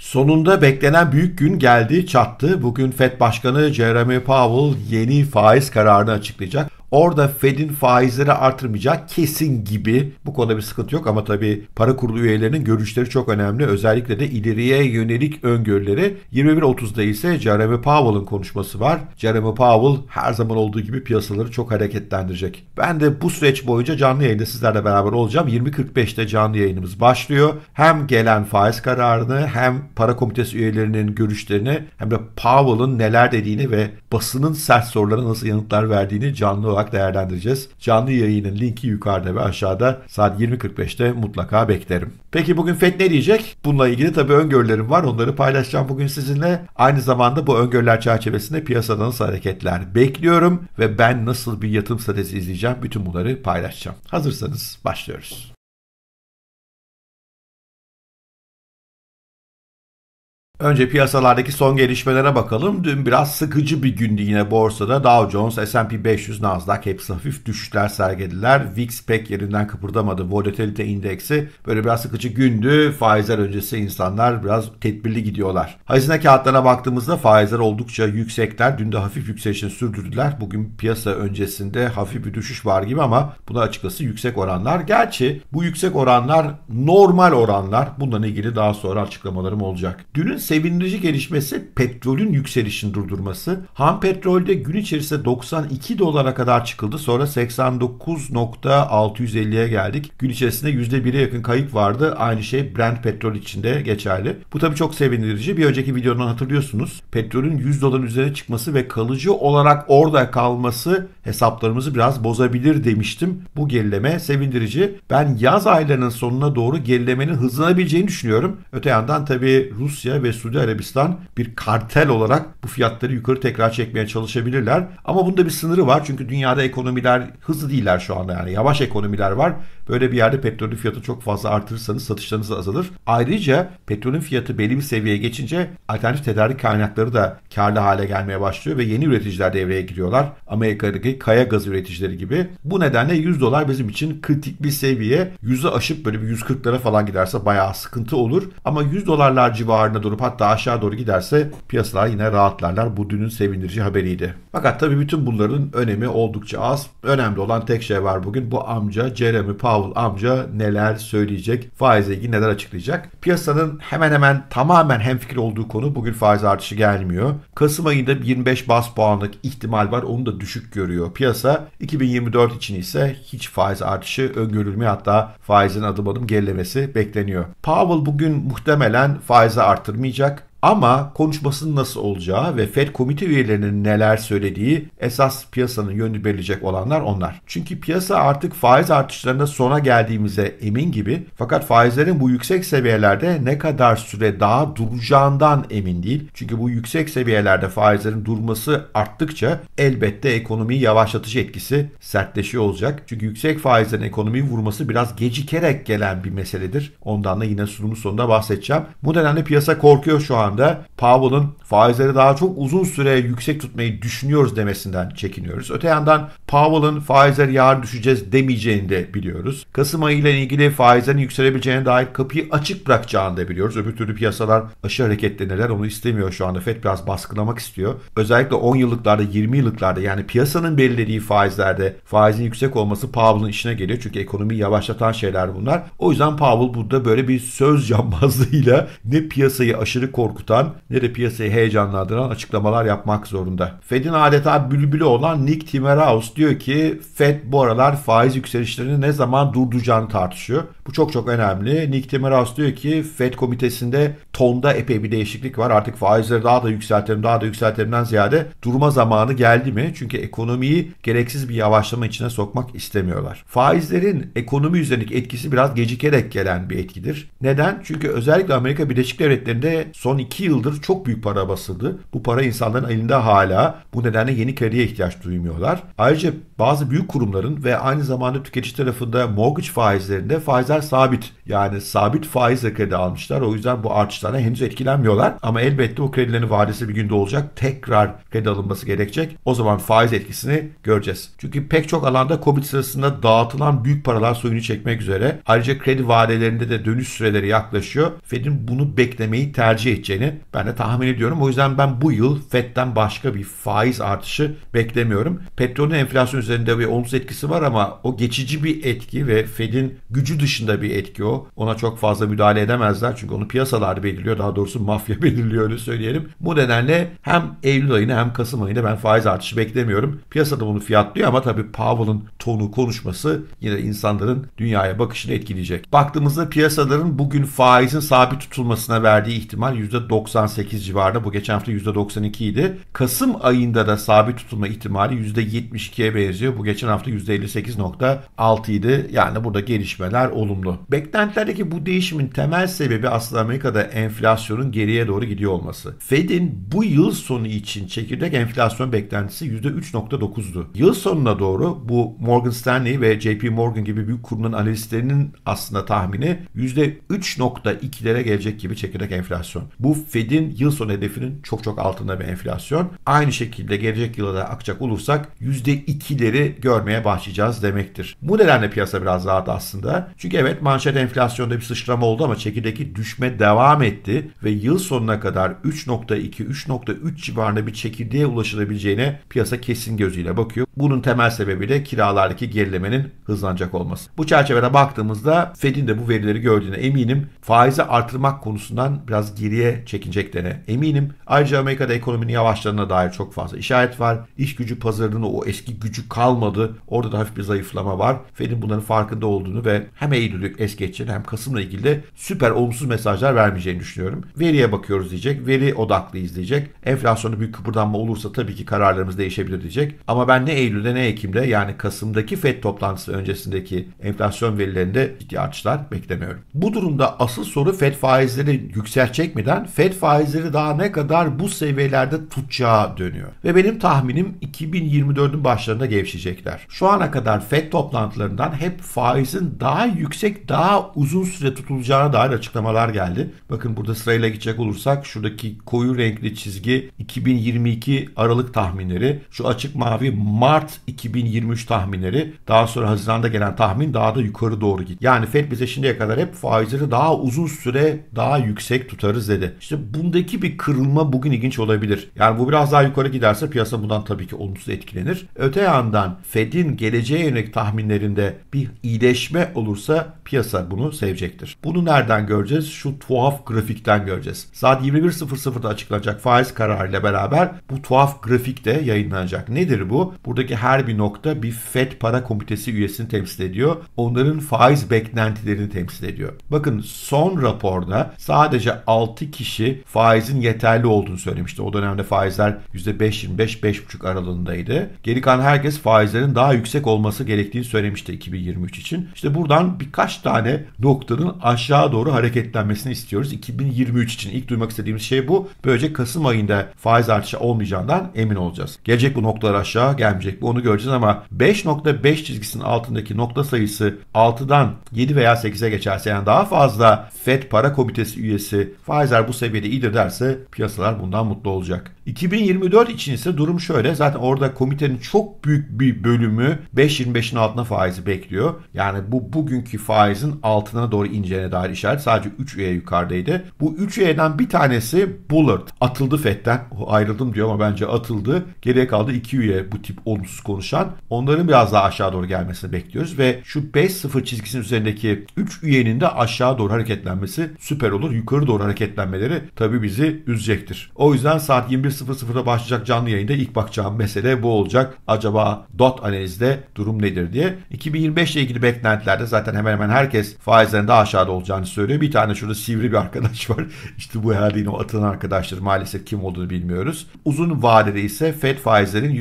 Sonunda beklenen büyük gün geldi, çattı. Bugün FED Başkanı Jeremy Powell yeni faiz kararını açıklayacak. Orada Fed'in faizleri artırmayacağı kesin gibi. Bu konuda bir sıkıntı yok ama tabii para kurulu üyelerinin görüşleri çok önemli. Özellikle de ileriye yönelik öngörüleri. 21.30'da ise Jeremy Powell'ın konuşması var. Jeremy Powell her zaman olduğu gibi piyasaları çok hareketlendirecek. Ben de bu süreç boyunca canlı yayında sizlerle beraber olacağım. 20.45'te canlı yayınımız başlıyor. Hem gelen faiz kararını hem para komitesi üyelerinin görüşlerini hem de Powell'ın neler dediğini ve basının sert sorularına nasıl yanıtlar verdiğini canlı olarak olarak değerlendireceğiz. Canlı yayının linki yukarıda ve aşağıda saat 20.45'te mutlaka beklerim. Peki bugün FED ne diyecek? Bununla ilgili tabii öngörülerim var. Onları paylaşacağım bugün sizinle. Aynı zamanda bu öngörüler çerçevesinde piyasadan nasıl hareketler bekliyorum ve ben nasıl bir yatırım stratejisi izleyeceğim bütün bunları paylaşacağım. Hazırsanız başlıyoruz. Önce piyasalardaki son gelişmelere bakalım. Dün biraz sıkıcı bir gündü yine borsada. Dow Jones, S&P 500, Nasdaq hepsi hafif düşüşler sergilediler. VIX pek yerinden kıpırdamadı. Volatilite indeksi böyle biraz sıkıcı gündü. Faizler öncesi insanlar biraz tedbirli gidiyorlar. Hazine kağıtlarına baktığımızda faizler oldukça yüksekler. Dün de hafif yükselişini sürdürdüler. Bugün piyasa öncesinde hafif bir düşüş var gibi ama buna açıkçası yüksek oranlar. Gerçi bu yüksek oranlar normal oranlar. Bundan ilgili daha sonra açıklamalarım olacak. Dünün sevindirici gelişmesi petrolün yükselişini durdurması. Ham petrolde gün içerisinde 92 dolara kadar çıkıldı. Sonra 89.650'ye geldik. Gün içerisinde %1'e yakın kayıp vardı. Aynı şey Brent petrol için de geçerli. Bu tabii çok sevindirici. Bir önceki videodan hatırlıyorsunuz. Petrolün 100 doların üzerine çıkması ve kalıcı olarak orada kalması hesaplarımızı biraz bozabilir demiştim. Bu gerileme sevindirici. Ben yaz aylarının sonuna doğru gerilemenin hızlanabileceğini düşünüyorum. Öte yandan tabii Rusya ve Suudi Arabistan bir kartel olarak bu fiyatları yukarı tekrar çekmeye çalışabilirler. Ama bunda bir sınırı var çünkü dünyada ekonomiler hızlı değiller şu anda yani yavaş ekonomiler var. Böyle bir yerde petrolün fiyatı çok fazla artırırsanız satışlarınız azalır. Ayrıca petrolün fiyatı belli bir seviyeye geçince alternatif tedarik kaynakları da karlı hale gelmeye başlıyor ve yeni üreticiler devreye giriyorlar. Amerika'daki kaya gazı üreticileri gibi. Bu nedenle 100 dolar bizim için kritik bir seviye. 100'ü aşıp böyle bir 140'lara falan giderse bayağı sıkıntı olur. Ama 100 dolarlar civarında durup hatta aşağı doğru giderse piyasalar yine rahatlarlar. Bu dünün sevindirici haberiydi. Fakat tabii bütün bunların önemi oldukça az. Önemli olan tek şey var bugün. Bu amca Jeremy Powell amca neler söyleyecek? faize ilgili neler açıklayacak? Piyasanın hemen hemen tamamen hemfikir olduğu konu bugün faiz artışı gelmiyor. Kasım ayında 25 bas puanlık ihtimal var. Onu da düşük görüyor piyasa. 2024 için ise hiç faiz artışı öngörülmüyor. Hatta faizin adım adım gerilemesi bekleniyor. Powell bugün muhtemelen faizi artırmayacak olmayacak Ama konuşmasının nasıl olacağı ve Fed komite üyelerinin neler söylediği esas piyasanın yönünü belirleyecek olanlar onlar. Çünkü piyasa artık faiz artışlarında sona geldiğimize emin gibi fakat faizlerin bu yüksek seviyelerde ne kadar süre daha duracağından emin değil. Çünkü bu yüksek seviyelerde faizlerin durması arttıkça elbette ekonomiyi yavaşlatıcı etkisi sertleşiyor olacak. Çünkü yüksek faizlerin ekonomiyi vurması biraz gecikerek gelen bir meseledir. Ondan da yine sunumun sonunda bahsedeceğim. Bu nedenle piyasa korkuyor şu an anda Powell'ın faizleri daha çok uzun süre yüksek tutmayı düşünüyoruz demesinden çekiniyoruz. Öte yandan Powell'ın faizler yarın düşeceğiz demeyeceğini de biliyoruz. Kasım ayı ile ilgili faizlerin yükselebileceğine dair kapıyı açık bırakacağını da biliyoruz. Öbür türlü piyasalar aşırı hareketlenirler. Onu istemiyor şu anda. Fed biraz baskılamak istiyor. Özellikle 10 yıllıklarda 20 yıllıklarda yani piyasanın belirlediği faizlerde faizin yüksek olması Powell'ın işine geliyor. Çünkü ekonomiyi yavaşlatan şeyler bunlar. O yüzden Powell burada böyle bir söz cambazlığıyla ne piyasayı aşırı korkutuyor tutan ne de piyasayı heyecanlandıran açıklamalar yapmak zorunda. Fed'in adeta bülbülü olan Nick Timeraus diyor ki Fed bu aralar faiz yükselişlerini ne zaman durduracağını tartışıyor. Bu çok çok önemli. Nick Timeraus diyor ki Fed komitesinde tonda epey bir değişiklik var. Artık faizleri daha da yükseltelim daha da yükseltelimden ziyade durma zamanı geldi mi? Çünkü ekonomiyi gereksiz bir yavaşlama içine sokmak istemiyorlar. Faizlerin ekonomi üzerindeki etkisi biraz gecikerek gelen bir etkidir. Neden? Çünkü özellikle Amerika Birleşik Devletleri'nde son 2 2 yıldır çok büyük para basıldı. Bu para insanların elinde hala. Bu nedenle yeni krediye ihtiyaç duymuyorlar. Ayrıca bazı büyük kurumların ve aynı zamanda tüketici tarafında mortgage faizlerinde faizler sabit. Yani sabit faizle kredi almışlar. O yüzden bu artışlardan henüz etkilenmiyorlar. Ama elbette o kredilerin vadesi bir günde olacak. Tekrar kredi alınması gerekecek. O zaman faiz etkisini göreceğiz. Çünkü pek çok alanda COVID sırasında dağıtılan büyük paralar suyunu çekmek üzere. Ayrıca kredi vadelerinde de dönüş süreleri yaklaşıyor. Fed'in bunu beklemeyi tercih edecek olabileceğini ben de tahmin ediyorum. O yüzden ben bu yıl FED'den başka bir faiz artışı beklemiyorum. Petrolün enflasyon üzerinde bir olumsuz etkisi var ama o geçici bir etki ve FED'in gücü dışında bir etki o. Ona çok fazla müdahale edemezler çünkü onu piyasalar belirliyor. Daha doğrusu mafya belirliyor öyle söyleyelim. Bu nedenle hem Eylül ayında hem Kasım ayında ben faiz artışı beklemiyorum. Piyasada bunu fiyatlıyor ama tabii Powell'ın tonu konuşması yine insanların dünyaya bakışını etkileyecek. Baktığımızda piyasaların bugün faizin sabit tutulmasına verdiği ihtimal yüzde %98 civarında bu geçen hafta %92 idi. Kasım ayında da sabit tutulma ihtimali %72'ye benziyor. Bu geçen hafta %58.6 idi. Yani burada gelişmeler olumlu. Beklentilerdeki bu değişimin temel sebebi aslında Amerika'da enflasyonun geriye doğru gidiyor olması. Fed'in bu yıl sonu için çekirdek enflasyon beklentisi %3.9'du. Yıl sonuna doğru bu Morgan Stanley ve JP Morgan gibi büyük kurumların analistlerinin aslında tahmini %3.2'lere gelecek gibi çekirdek enflasyon. Bu Fed'in yıl sonu hedefinin çok çok altında bir enflasyon. Aynı şekilde gelecek yıla da akacak olursak %2'leri görmeye başlayacağız demektir. Bu nedenle piyasa biraz rahat aslında. Çünkü evet manşet enflasyonda bir sıçrama oldu ama çekirdeki düşme devam etti ve yıl sonuna kadar 3.2-3.3 civarında bir çekirdeğe ulaşılabileceğine piyasa kesin gözüyle bakıyor. Bunun temel sebebi de kiralardaki gerilemenin hızlanacak olması. Bu çerçevede baktığımızda Fed'in de bu verileri gördüğüne eminim. Faizi artırmak konusundan biraz geriye geri çekineceklerine eminim. Ayrıca Amerika'da ekonominin yavaşladığına dair çok fazla işaret var. İş gücü pazarının o eski gücü kalmadı. Orada da hafif bir zayıflama var. Fed'in bunların farkında olduğunu ve hem Eylül'ü es geçeceğini hem Kasım'la ilgili de süper olumsuz mesajlar vermeyeceğini düşünüyorum. Veriye bakıyoruz diyecek. Veri odaklı izleyecek. Enflasyonda büyük kıpırdanma olursa tabii ki kararlarımız değişebilir diyecek. Ama ben ne Eylül'de ne Ekim'de yani Kasım'daki FED toplantısı öncesindeki enflasyon verilerinde ciddi artışlar beklemiyorum. Bu durumda asıl soru FED faizleri yükseltecek miden Fed faizleri daha ne kadar bu seviyelerde tutacağı dönüyor. Ve benim tahminim 2024'ün başlarında gevşecekler. Şu ana kadar Fed toplantılarından hep faizin daha yüksek, daha uzun süre tutulacağına dair açıklamalar geldi. Bakın burada sırayla gidecek olursak şuradaki koyu renkli çizgi 2022 Aralık tahminleri, şu açık mavi Mart 2023 tahminleri, daha sonra Haziran'da gelen tahmin daha da yukarı doğru gitti. Yani Fed bize şimdiye kadar hep faizleri daha uzun süre daha yüksek tutarız dedi. İşte bundaki bir kırılma bugün ilginç olabilir. Yani bu biraz daha yukarı giderse piyasa bundan tabii ki olumsuz etkilenir. Öte yandan Fed'in geleceğe yönelik tahminlerinde bir iyileşme olursa piyasa bunu sevecektir. Bunu nereden göreceğiz? Şu tuhaf grafikten göreceğiz. Saat 21.00'da açıklanacak faiz kararıyla beraber bu tuhaf grafik de yayınlanacak. Nedir bu? Buradaki her bir nokta bir Fed para komitesi üyesini temsil ediyor. Onların faiz beklentilerini temsil ediyor. Bakın son raporda sadece 6 kişi kişi faizin yeterli olduğunu söylemişti. O dönemde faizler %5-25-5,5 aralığındaydı. Geri kalan herkes faizlerin daha yüksek olması gerektiğini söylemişti 2023 için. İşte buradan birkaç tane noktanın aşağı doğru hareketlenmesini istiyoruz. 2023 için ilk duymak istediğimiz şey bu. Böylece Kasım ayında faiz artışı olmayacağından emin olacağız. Gelecek bu noktalar aşağı gelmeyecek mi onu göreceğiz ama 5.5 çizgisinin altındaki nokta sayısı 6'dan 7 veya 8'e geçerse yani daha fazla FED para komitesi üyesi faizler bu seviyede iyidir derse piyasalar bundan mutlu olacak. 2024 için ise durum şöyle. Zaten orada komitenin çok büyük bir bölümü 5.25'in altına faizi bekliyor. Yani bu bugünkü faizin altına doğru ineceğine dair işaret. Sadece 3 üye yukarıdaydı. Bu 3 üyeden bir tanesi Bullard. Atıldı FED'den. O ayrıldım diyor ama bence atıldı. Geriye kaldı 2 üye bu tip olumsuz konuşan. Onların biraz daha aşağı doğru gelmesini bekliyoruz ve şu 5.0 çizgisinin üzerindeki 3 üyenin de aşağı doğru hareketlenmesi süper olur. Yukarı doğru hareketlenmeleri meseleleri tabii bizi üzecektir. O yüzden saat 21.00'da başlayacak canlı yayında ilk bakacağım mesele bu olacak. Acaba dot analizde durum nedir diye. 2025 ile ilgili beklentilerde zaten hemen hemen herkes faizlerin daha aşağıda olacağını söylüyor. Bir tane şurada sivri bir arkadaş var. İşte bu herhalde yine o atılan arkadaştır. Maalesef kim olduğunu bilmiyoruz. Uzun vadede ise FED faizlerin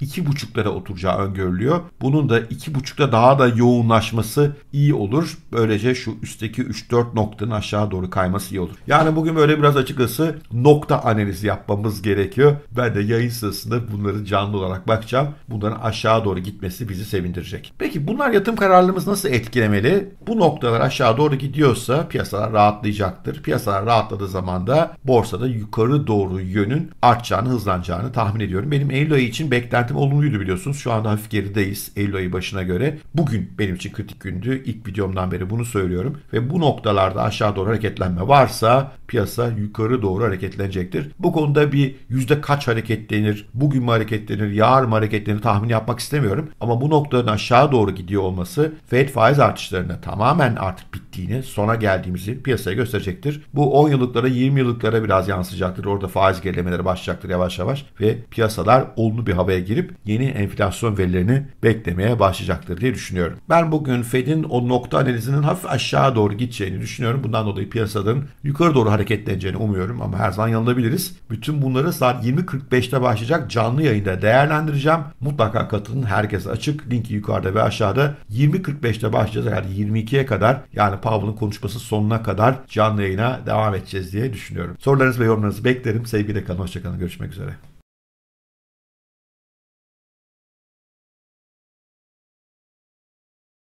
%2,5'lara oturacağı öngörülüyor. Bunun da 2,5'ta daha da yoğunlaşması iyi olur. Böylece şu üstteki 3-4 noktanın aşağı doğru kayması iyi olur. Yani bugün böyle biraz açıkçası nokta analizi yapmamız gerekiyor. Ben de yayın sırasında bunları canlı olarak bakacağım. Bunların aşağı doğru gitmesi bizi sevindirecek. Peki bunlar yatırım kararlarımız nasıl etkilemeli? Bu noktalar aşağı doğru gidiyorsa piyasalar rahatlayacaktır. Piyasalar rahatladığı zaman da borsada yukarı doğru yönün artacağını, hızlanacağını tahmin ediyorum. Benim Eylül ayı için beklentim olumluydu biliyorsunuz. Şu anda hafif gerideyiz Eylül ayı başına göre. Bugün benim için kritik gündü. İlk videomdan beri bunu söylüyorum. Ve bu noktalarda aşağı doğru hareketlenme varsa piyasa piyasa yukarı doğru hareketlenecektir. Bu konuda bir yüzde kaç hareketlenir, bugün mü hareketlenir, yarın mı hareketlenir tahmin yapmak istemiyorum. Ama bu noktanın aşağı doğru gidiyor olması Fed faiz artışlarına tamamen artık bittiğini, sona geldiğimizi piyasaya gösterecektir. Bu 10 yıllıklara, 20 yıllıklara biraz yansıyacaktır. Orada faiz gerilemeleri başlayacaktır yavaş yavaş ve piyasalar olumlu bir havaya girip yeni enflasyon verilerini beklemeye başlayacaktır diye düşünüyorum. Ben bugün Fed'in o nokta analizinin hafif aşağı doğru gideceğini düşünüyorum. Bundan dolayı piyasaların yukarı doğru hareket niyetleneceğini umuyorum ama her zaman yanılabiliriz. Bütün bunları saat 20.45'te başlayacak canlı yayında değerlendireceğim. Mutlaka katılın. Herkese açık. Linki yukarıda ve aşağıda. 20.45'te başlayacağız. Yani 22'ye kadar yani Pablo'nun konuşması sonuna kadar canlı yayına devam edeceğiz diye düşünüyorum. Sorularınızı ve yorumlarınızı beklerim. Sevgiyle kalın. Hoşçakalın. Görüşmek üzere.